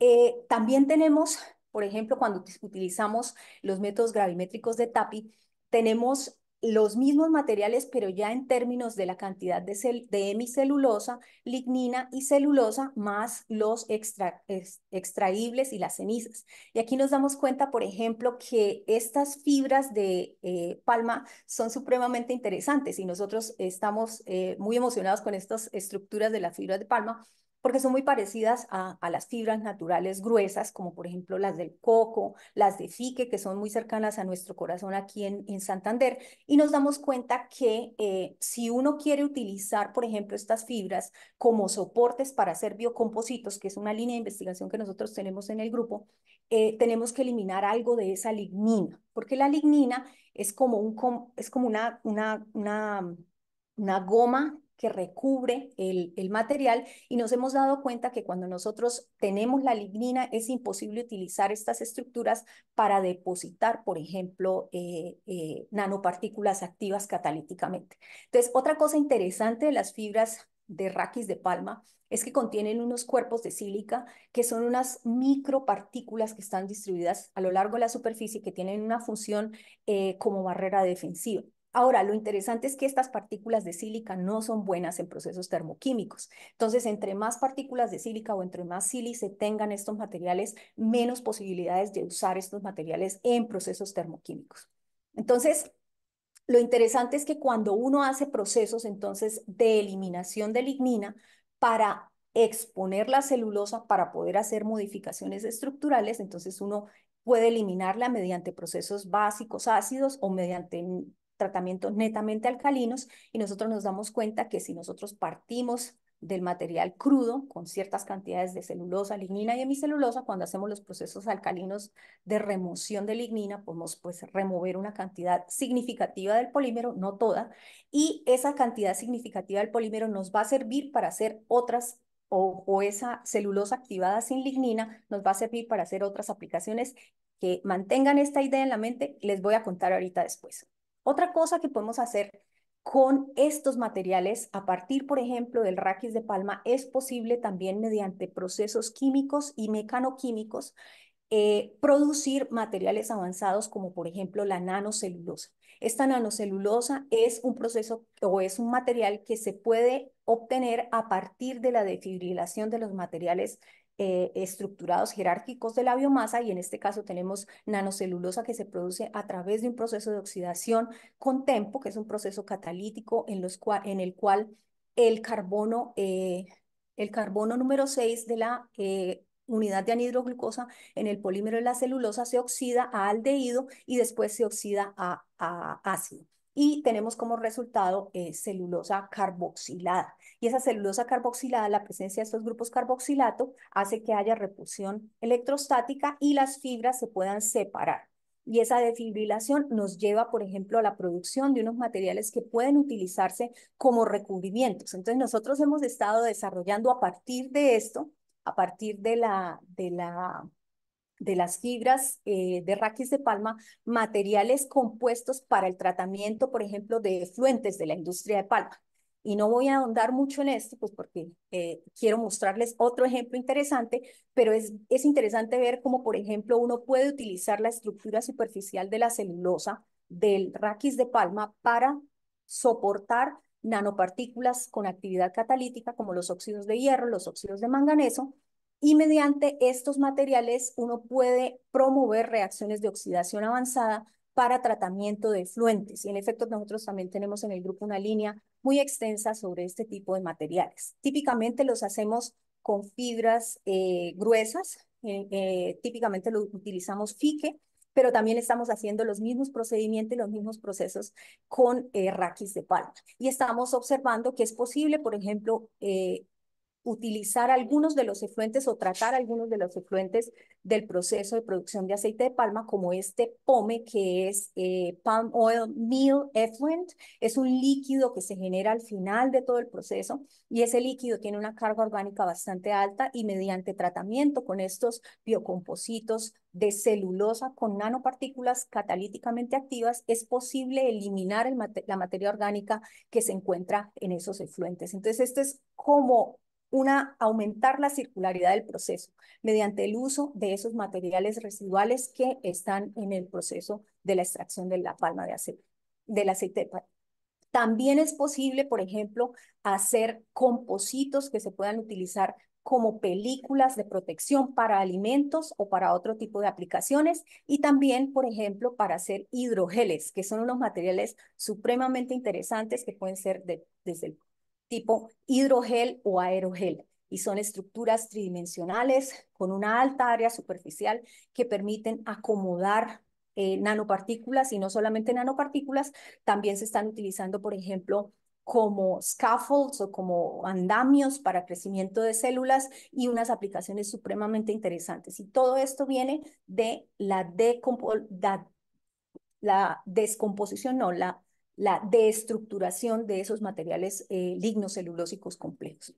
Eh, también tenemos, por ejemplo, cuando utilizamos los métodos gravimétricos de TAPI, tenemos los mismos materiales, pero ya en términos de la cantidad de, hemicelulosa, lignina y celulosa, más los extraíbles y las cenizas. Y aquí nos damos cuenta, por ejemplo, que estas fibras de eh, palma son supremamente interesantes y nosotros estamos eh, muy emocionados con estas estructuras de la fibra de palma, porque son muy parecidas a, a, las fibras naturales gruesas, como por ejemplo las del coco, las de fique, que son muy cercanas a nuestro corazón aquí en, en Santander, y nos damos cuenta que eh, si uno quiere utilizar, por ejemplo, estas fibras como soportes para hacer biocompositos, que es una línea de investigación que nosotros tenemos en el grupo, eh, tenemos que eliminar algo de esa lignina, porque la lignina es como, un, es como una, una, una, una goma que recubre el, material y nos hemos dado cuenta que cuando nosotros tenemos la lignina es imposible utilizar estas estructuras para depositar, por ejemplo, eh, eh, nanopartículas activas catalíticamente. Entonces, otra cosa interesante de las fibras de raquis de palma es que contienen unos cuerpos de sílica que son unas micropartículas que están distribuidas a lo largo de la superficie que tienen una función eh, como barrera defensiva. Ahora, lo interesante es que estas partículas de sílica no son buenas en procesos termoquímicos. Entonces, entre más partículas de sílica o entre más sílice tengan estos materiales, menos posibilidades de usar estos materiales en procesos termoquímicos. Entonces, lo interesante es que cuando uno hace procesos entonces de eliminación de lignina para exponer la celulosa para poder hacer modificaciones estructurales, entonces uno puede eliminarla mediante procesos básicos ácidos o mediante tratamientos netamente alcalinos y nosotros nos damos cuenta que si nosotros partimos del material crudo con ciertas cantidades de celulosa, lignina y hemicelulosa, cuando hacemos los procesos alcalinos de remoción de lignina, podemos pues remover una cantidad significativa del polímero, no toda, y esa cantidad significativa del polímero nos va a servir para hacer otras o, o esa celulosa activada sin lignina nos va a servir para hacer otras aplicaciones que mantengan esta idea en la mente, les voy a contar ahorita después. Otra cosa que podemos hacer con estos materiales, a partir, por ejemplo, del raquis de palma, es posible también mediante procesos químicos y mecanoquímicos eh, producir materiales avanzados como, por ejemplo, la nanocelulosa. Esta nanocelulosa es un proceso o es un material que se puede obtener a partir de la defibrilación de los materiales eh, estructurados jerárquicos de la biomasa y en este caso tenemos nanocelulosa que se produce a través de un proceso de oxidación con tempo, que es un proceso catalítico en, el cual el carbono, eh, el carbono número 6 de la eh, unidad de anhidroglucosa en el polímero de la celulosa se oxida a aldehído y después se oxida a, ácido. Y tenemos como resultado celulosa carboxilada. Y esa celulosa carboxilada, la presencia de estos grupos carboxilato, hace que haya repulsión electrostática y las fibras se puedan separar. Y esa defibrilación nos lleva, por ejemplo, a la producción de unos materiales que pueden utilizarse como recubrimientos. Entonces, nosotros hemos estado desarrollando a partir de esto, a partir de, la, de, la, de las fibras eh, de raquis de palma, materiales compuestos para el tratamiento, por ejemplo, de efluentes de la industria de palma. Y no voy a ahondar mucho en esto, pues porque eh, quiero mostrarles otro ejemplo interesante, pero es, es interesante ver cómo, por ejemplo, uno puede utilizar la estructura superficial de la celulosa del raquis de palma para soportar nanopartículas con actividad catalítica como los óxidos de hierro, los óxidos de manganeso, y mediante estos materiales uno puede promover reacciones de oxidación avanzada para tratamiento de fluentes. Y en efecto, nosotros también tenemos en el grupo una línea muy extensa sobre este tipo de materiales. Típicamente los hacemos con fibras eh, gruesas, eh, eh, típicamente lo utilizamos fique, pero también estamos haciendo los mismos procedimientos y los mismos procesos con raquis de palma. Y estamos observando que es posible, por ejemplo, utilizar algunos de los efluentes o tratar algunos de los efluentes del proceso de producción de aceite de palma, como este POME, que es eh, Palm Oil Meal Effluent. Es un líquido que se genera al final de todo el proceso y ese líquido tiene una carga orgánica bastante alta y mediante tratamiento con estos biocompositos de celulosa con nanopartículas catalíticamente activas, es posible eliminar el la materia orgánica que se encuentra en esos efluentes. Entonces, esto es como una, aumentar la circularidad del proceso mediante el uso de esos materiales residuales que están en el proceso de la extracción de la palma de aceite, del aceite También es posible, por ejemplo, hacer compositos que se puedan utilizar como películas de protección para alimentos o para otro tipo de aplicaciones y también, por ejemplo, para hacer hidrogeles, que son unos materiales supremamente interesantes que pueden ser desde el tipo hidrogel o aerogel y son estructuras tridimensionales con una alta área superficial que permiten acomodar eh, nanopartículas y no solamente nanopartículas, también se están utilizando, por ejemplo, como scaffolds o como andamios para crecimiento de células y unas aplicaciones supremamente interesantes. Y todo esto viene de la, la descomposición, no, la la deestructuración de esos materiales eh, lignocelulósicos complejos.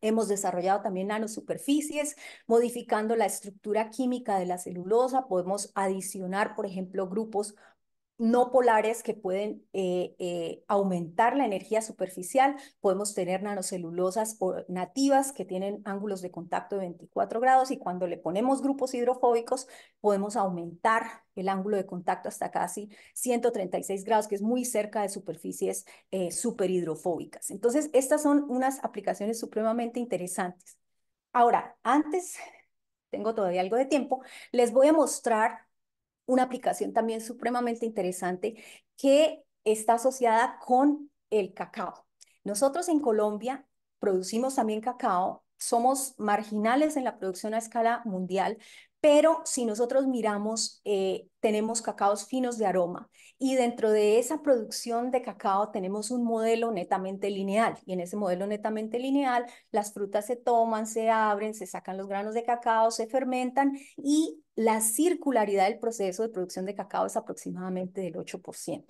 Hemos desarrollado también nanosuperficies, modificando la estructura química de la celulosa. Podemos adicionar, por ejemplo, grupos no polares que pueden eh, eh, aumentar la energía superficial. Podemos tener nanocelulosas nativas que tienen ángulos de contacto de 24 grados y cuando le ponemos grupos hidrofóbicos podemos aumentar el ángulo de contacto hasta casi 136 grados, que es muy cerca de superficies eh, superhidrofóbicas. Entonces, estas son unas aplicaciones supremamente interesantes. Ahora, antes, tengo todavía algo de tiempo, les voy a mostrar una aplicación también supremamente interesante que está asociada con el cacao. Nosotros en Colombia producimos también cacao, somos marginales en la producción a escala mundial, pero si nosotros miramos, eh, tenemos cacaos finos de aroma y dentro de esa producción de cacao tenemos un modelo netamente lineal. Y en ese modelo netamente lineal, las frutas se toman, se abren, se sacan los granos de cacao, se fermentan y la circularidad del proceso de producción de cacao es aproximadamente del 8%.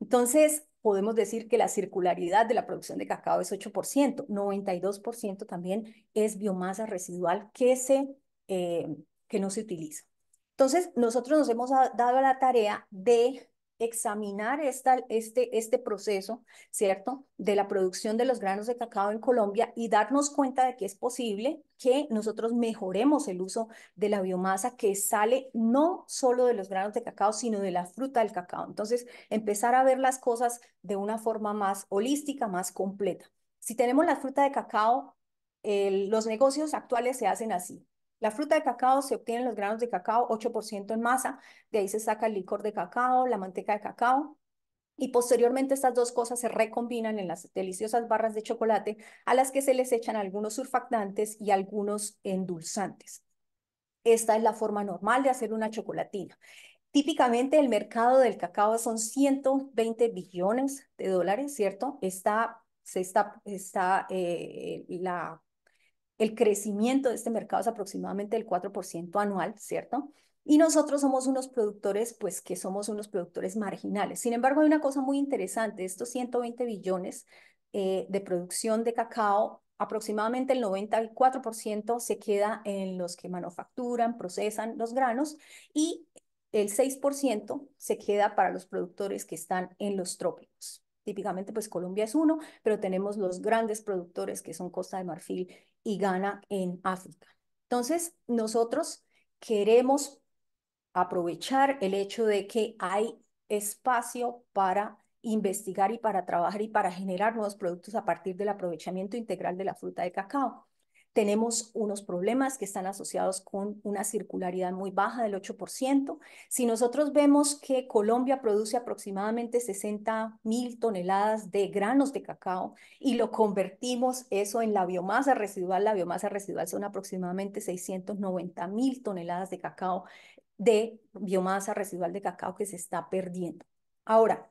Entonces, podemos decir que la circularidad de la producción de cacao es 8%, 92% también es biomasa residual que se... Eh, que no se utiliza. Entonces, nosotros nos hemos dado la tarea de examinar este, este proceso, ¿cierto?, de la producción de los granos de cacao en Colombia y darnos cuenta de que es posible que nosotros mejoremos el uso de la biomasa que sale no solo de los granos de cacao, sino de la fruta del cacao. Entonces, empezar a ver las cosas de una forma más holística, más completa. Si tenemos la fruta de cacao, los negocios actuales se hacen así. La fruta de cacao se en los granos de cacao, 8% en masa, de ahí se saca el licor de cacao, la manteca de cacao, y posteriormente estas dos cosas se recombinan en las deliciosas barras de chocolate a las que se les echan algunos surfactantes y algunos endulzantes. Esta es la forma normal de hacer una chocolatina. Típicamente el mercado del cacao son 120 billones de dólares, ¿cierto? Está, se está, está eh, la el crecimiento de este mercado es aproximadamente el 4% anual, ¿cierto? Y nosotros somos unos productores, pues que somos unos productores marginales. Sin embargo, hay una cosa muy interesante, estos 120 billones eh, de producción de cacao, aproximadamente el 94% se queda en los que manufacturan, procesan los granos y el 6% se queda para los productores que están en los trópicos. Típicamente, pues Colombia es uno, pero tenemos los grandes productores que son Costa de Marfil y Ghana en África. Entonces, nosotros queremos aprovechar el hecho de que hay espacio para investigar y para trabajar y para generar nuevos productos a partir del aprovechamiento integral de la fruta de cacao tenemos unos problemas que están asociados con una circularidad muy baja del 8%. Si nosotros vemos que Colombia produce aproximadamente 60 mil toneladas de granos de cacao y lo convertimos eso en la biomasa residual, la biomasa residual son aproximadamente 690 mil toneladas de cacao, de biomasa residual de cacao que se está perdiendo. Ahora,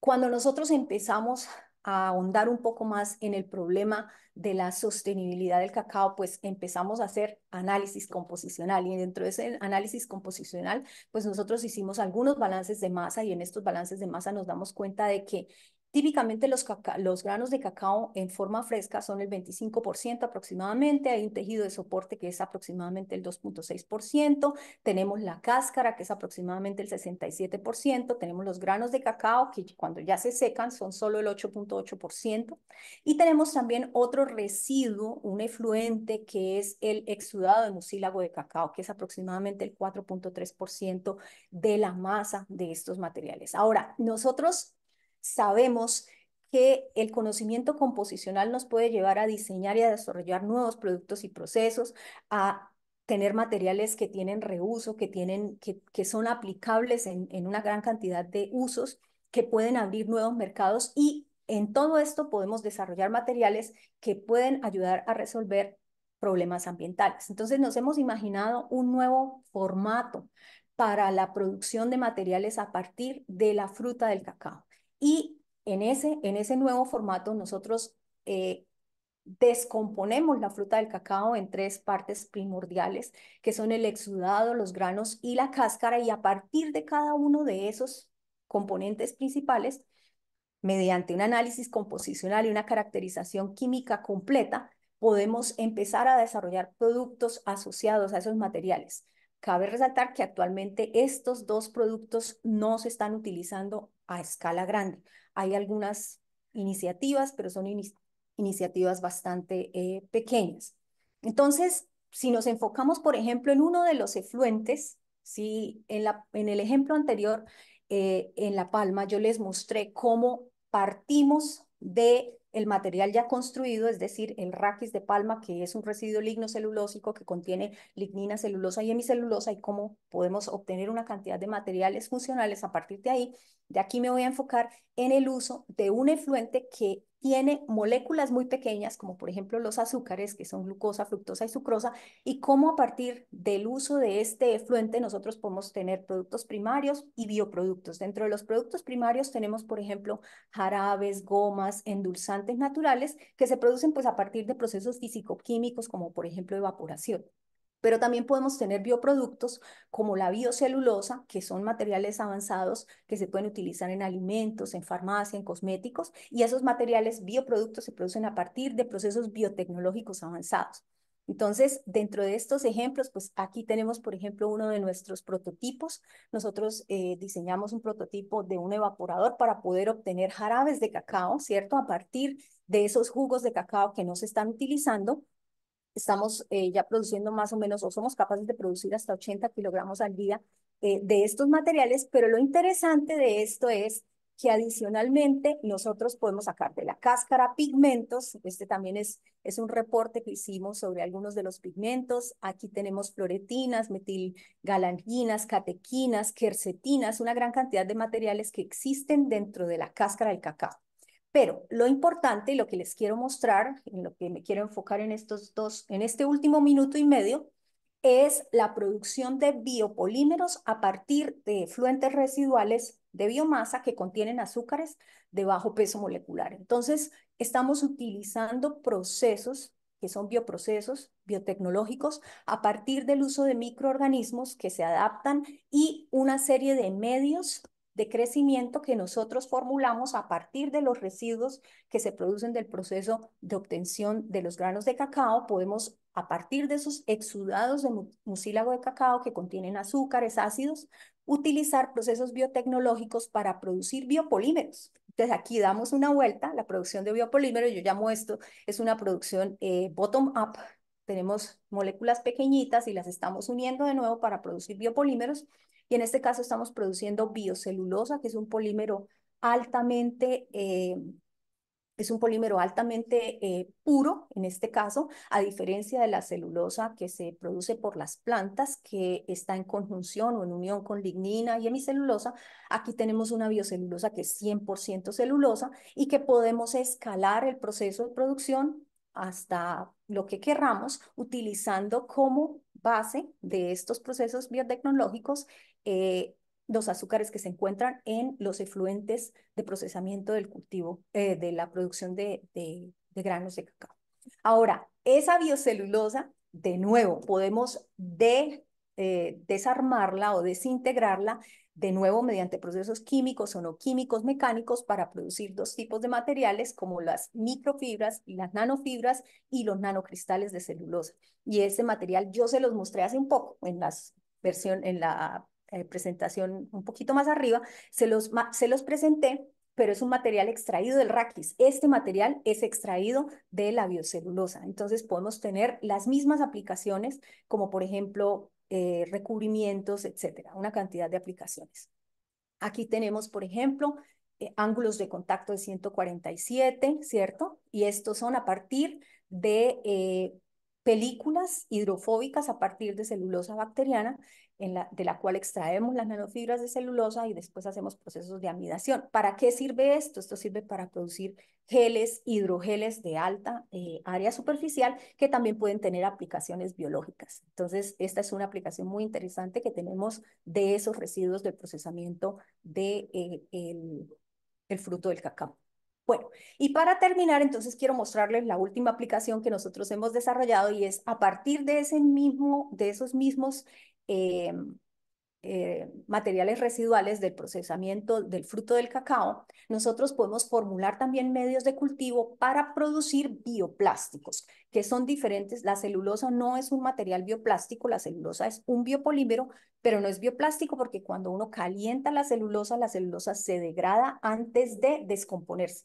cuando nosotros empezamos ahondar un poco más en el problema de la sostenibilidad del cacao, pues empezamos a hacer análisis composicional y dentro de ese análisis composicional, pues nosotros hicimos algunos balances de masa y en estos balances de masa nos damos cuenta de que Típicamente los, granos de cacao en forma fresca son el 25% aproximadamente, hay un tejido de soporte que es aproximadamente el 2.6%, tenemos la cáscara que es aproximadamente el 67%, tenemos los granos de cacao que cuando ya se secan son solo el 8.8% y tenemos también otro residuo, un efluente que es el exudado de mucílago de cacao que es aproximadamente el 4.3% de la masa de estos materiales. Ahora, nosotros sabemos que el conocimiento composicional nos puede llevar a diseñar y a desarrollar nuevos productos y procesos, a tener materiales que tienen reuso, que, tienen, que, son aplicables en una gran cantidad de usos, que pueden abrir nuevos mercados y en todo esto podemos desarrollar materiales que pueden ayudar a resolver problemas ambientales. Entonces nos hemos imaginado un nuevo formato para la producción de materiales a partir de la fruta del cacao. Y en ese, nuevo formato nosotros eh, descomponemos la fruta del cacao en tres partes primordiales, que son el exudado, los granos y la cáscara, y a partir de cada uno de esos componentes principales, mediante un análisis composicional y una caracterización química completa, podemos empezar a desarrollar productos asociados a esos materiales. Cabe resaltar que actualmente estos dos productos no se están utilizando a escala grande. Hay algunas iniciativas, pero son iniciativas bastante eh, pequeñas. Entonces, si nos enfocamos, por ejemplo, en uno de los efluentes, si en, la, en el ejemplo anterior, eh, en La Palma, yo les mostré cómo partimos de el material ya construido, es decir, el raquis de palma, que es un residuo lignocelulósico que contiene lignina, celulosa y hemicelulosa, y cómo podemos obtener una cantidad de materiales funcionales a partir de ahí de aquí me voy a enfocar en el uso de un efluente que tiene moléculas muy pequeñas, como por ejemplo los azúcares, que son glucosa, fructosa y sucrosa, y cómo a partir del uso de este efluente nosotros podemos tener productos primarios y bioproductos. Dentro de los productos primarios tenemos, por ejemplo, jarabes, gomas, endulzantes naturales, que se producen pues a partir de procesos físico-químicos, como por ejemplo evaporación. Pero también podemos tener bioproductos como la biocelulosa, que son materiales avanzados que se pueden utilizar en alimentos, en farmacia, en cosméticos, y esos materiales bioproductos se producen a partir de procesos biotecnológicos avanzados. Entonces, dentro de estos ejemplos, pues aquí tenemos, por ejemplo, uno de nuestros prototipos. Nosotros eh, diseñamos un prototipo de un evaporador para poder obtener jarabes de cacao, ¿cierto? A partir de esos jugos de cacao que no se están utilizando estamos eh, ya produciendo más o menos o somos capaces de producir hasta 80 kilogramos al día eh, de estos materiales, pero lo interesante de esto es que adicionalmente nosotros podemos sacar de la cáscara pigmentos, este también es, es un reporte que hicimos sobre algunos de los pigmentos, aquí tenemos floretinas, metilgalanginas, catequinas, quercetinas, una gran cantidad de materiales que existen dentro de la cáscara del cacao. Pero lo importante y lo que les quiero mostrar, en lo que me quiero enfocar en estos dos, en este último minuto y medio, es la producción de biopolímeros a partir de fluentes residuales de biomasa que contienen azúcares de bajo peso molecular. Entonces, estamos utilizando procesos que son bioprocesos biotecnológicos a partir del uso de microorganismos que se adaptan y una serie de medios de crecimiento que nosotros formulamos a partir de los residuos que se producen del proceso de obtención de los granos de cacao. Podemos, a partir de esos exudados de mucílago de cacao que contienen azúcares, ácidos, utilizar procesos biotecnológicos para producir biopolímeros. Entonces aquí damos una vuelta, la producción de biopolímeros, yo llamo esto, es una producción eh, bottom-up, tenemos moléculas pequeñitas y las estamos uniendo de nuevo para producir biopolímeros y en este caso estamos produciendo biocelulosa, que es un polímero altamente, eh, es un polímero altamente eh, puro, en este caso, a diferencia de la celulosa que se produce por las plantas, que está en conjunción o en unión con lignina y hemicelulosa. Aquí tenemos una biocelulosa que es 100% celulosa y que podemos escalar el proceso de producción hasta lo que queramos, utilizando como base de estos procesos biotecnológicos eh, los azúcares que se encuentran en los efluentes de procesamiento del cultivo, eh, de la producción de, granos de cacao. Ahora, esa biocelulosa, de nuevo, podemos eh, desarmarla o desintegrarla de nuevo mediante procesos químicos o no químicos mecánicos para producir dos tipos de materiales como las microfibras y las nanofibras y los nanocristales de celulosa. Y ese material yo se los mostré hace un poco en la versión en la eh, presentación un poquito más arriba, se los, se los presenté, pero es un material extraído del raquis. Este material es extraído de la biocelulosa. Entonces podemos tener las mismas aplicaciones, como por ejemplo eh, recubrimientos, etcétera, una cantidad de aplicaciones. Aquí tenemos, por ejemplo, eh, ángulos de contacto de 147, ¿cierto? Y estos son a partir de películas hidrofóbicas a partir de celulosa bacteriana de la cual extraemos las nanofibras de celulosa y después hacemos procesos de amidación. ¿Para qué sirve esto? Esto sirve para producir geles, hidrogeles de alta eh, área superficial que también pueden tener aplicaciones biológicas. Entonces, esta es una aplicación muy interesante que tenemos de esos residuos del procesamiento del de, eh, el, fruto del cacao. Bueno, y para terminar, entonces quiero mostrarles la última aplicación que nosotros hemos desarrollado y es a partir de ese mismo, de esos mismos eh, eh, materiales residuales del procesamiento del fruto del cacao, nosotros podemos formular también medios de cultivo para producir bioplásticos, que son diferentes. La celulosa no es un material bioplástico, la celulosa es un biopolímero, pero no es bioplástico porque cuando uno calienta la celulosa, la celulosa se degrada antes de descomponerse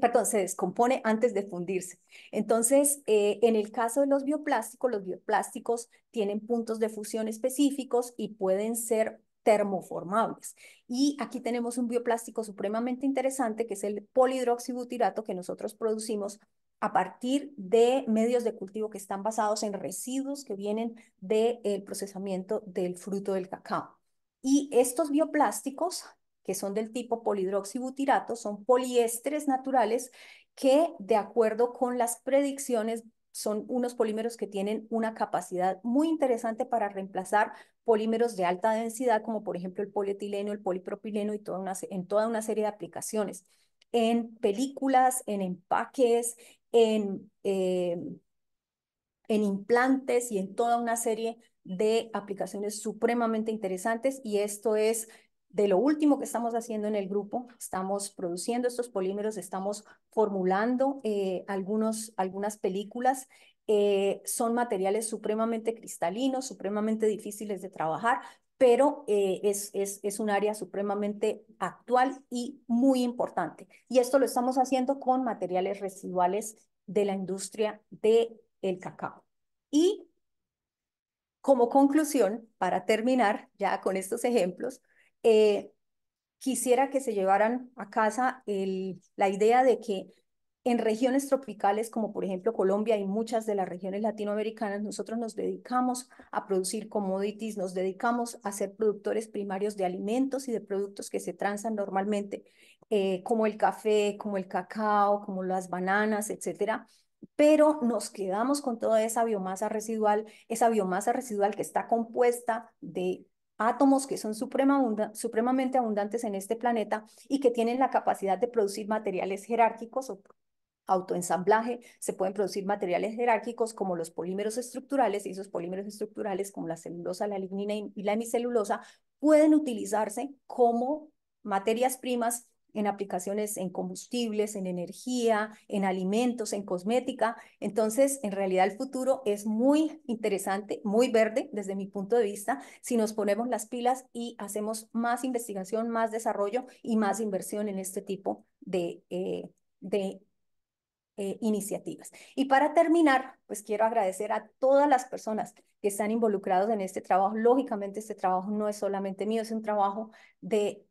perdón, se descompone antes de fundirse. Entonces, eh, en el caso de los bioplásticos, los bioplásticos tienen puntos de fusión específicos y pueden ser termoformables. Y aquí tenemos un bioplástico supremamente interesante que es el polidroxibutirato que nosotros producimos a partir de medios de cultivo que están basados en residuos que vienen del procesamiento del fruto del cacao. Y estos bioplásticos que son del tipo polidroxibutirato, son poliésteres naturales que, de acuerdo con las predicciones, son unos polímeros que tienen una capacidad muy interesante para reemplazar polímeros de alta densidad, como por ejemplo el polietileno, el polipropileno y toda una, en toda una serie de aplicaciones. En películas, en empaques, en, eh, en implantes y en toda una serie de aplicaciones supremamente interesantes y esto es de lo último que estamos haciendo en el grupo. Estamos produciendo estos polímeros, estamos formulando eh, algunos, algunas películas. Eh, son materiales supremamente cristalinos, supremamente difíciles de trabajar, pero eh, es, un área supremamente actual y muy importante. Y esto lo estamos haciendo con materiales residuales de la industria del el cacao. Y como conclusión, para terminar ya con estos ejemplos, eh, quisiera que se llevaran a casa la idea de que en regiones tropicales, como por ejemplo Colombia y muchas de las regiones latinoamericanas, nosotros nos dedicamos a producir commodities, nos dedicamos a ser productores primarios de alimentos y de productos que se transan normalmente, eh, como el café, como el cacao, como las bananas, etcétera. Pero nos quedamos con toda esa biomasa residual, esa biomasa residual que está compuesta de átomos que son supremamente abundantes en este planeta y que tienen la capacidad de producir materiales jerárquicos o autoensamblaje, se pueden producir materiales jerárquicos como los polímeros estructurales y esos polímeros estructurales como la celulosa, la lignina y la hemicelulosa pueden utilizarse como materias primas en aplicaciones en combustibles, en energía, en alimentos, en cosmética. Entonces, en realidad el futuro es muy interesante, muy verde desde mi punto de vista, si nos ponemos las pilas y hacemos más investigación, más desarrollo y más inversión en este tipo de, eh, de eh, iniciativas. Y para terminar, pues quiero agradecer a todas las personas que están involucradas en este trabajo. Lógicamente, este trabajo no es solamente mío, es un trabajo de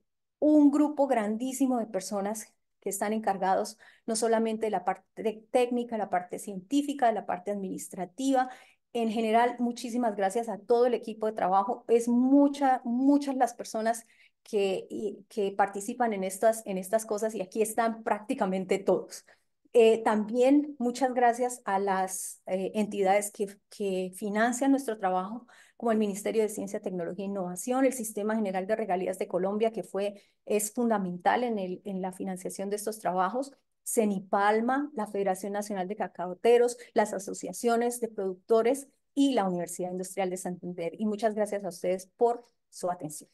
un grupo grandísimo de personas que están encargados no solamente de la parte técnica, la parte científica, la parte administrativa. En general, muchísimas gracias a todo el equipo de trabajo. Es muchas, muchas las personas que, que participan en estas, en estas cosas y aquí están prácticamente todos. Eh, también muchas gracias a las eh, entidades que, que financian nuestro trabajo, como el Ministerio de Ciencia, Tecnología e Innovación, el Sistema General de Regalías de Colombia, que fue, es fundamental en, el, en la financiación de estos trabajos, CENIPALMA, la Federación Nacional de Cacaoteros, las asociaciones de productores y la Universidad Industrial de Santander. Y muchas gracias a ustedes por su atención.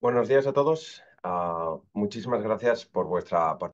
Buenos días a todos. Ah, muchísimas gracias por vuestra participación.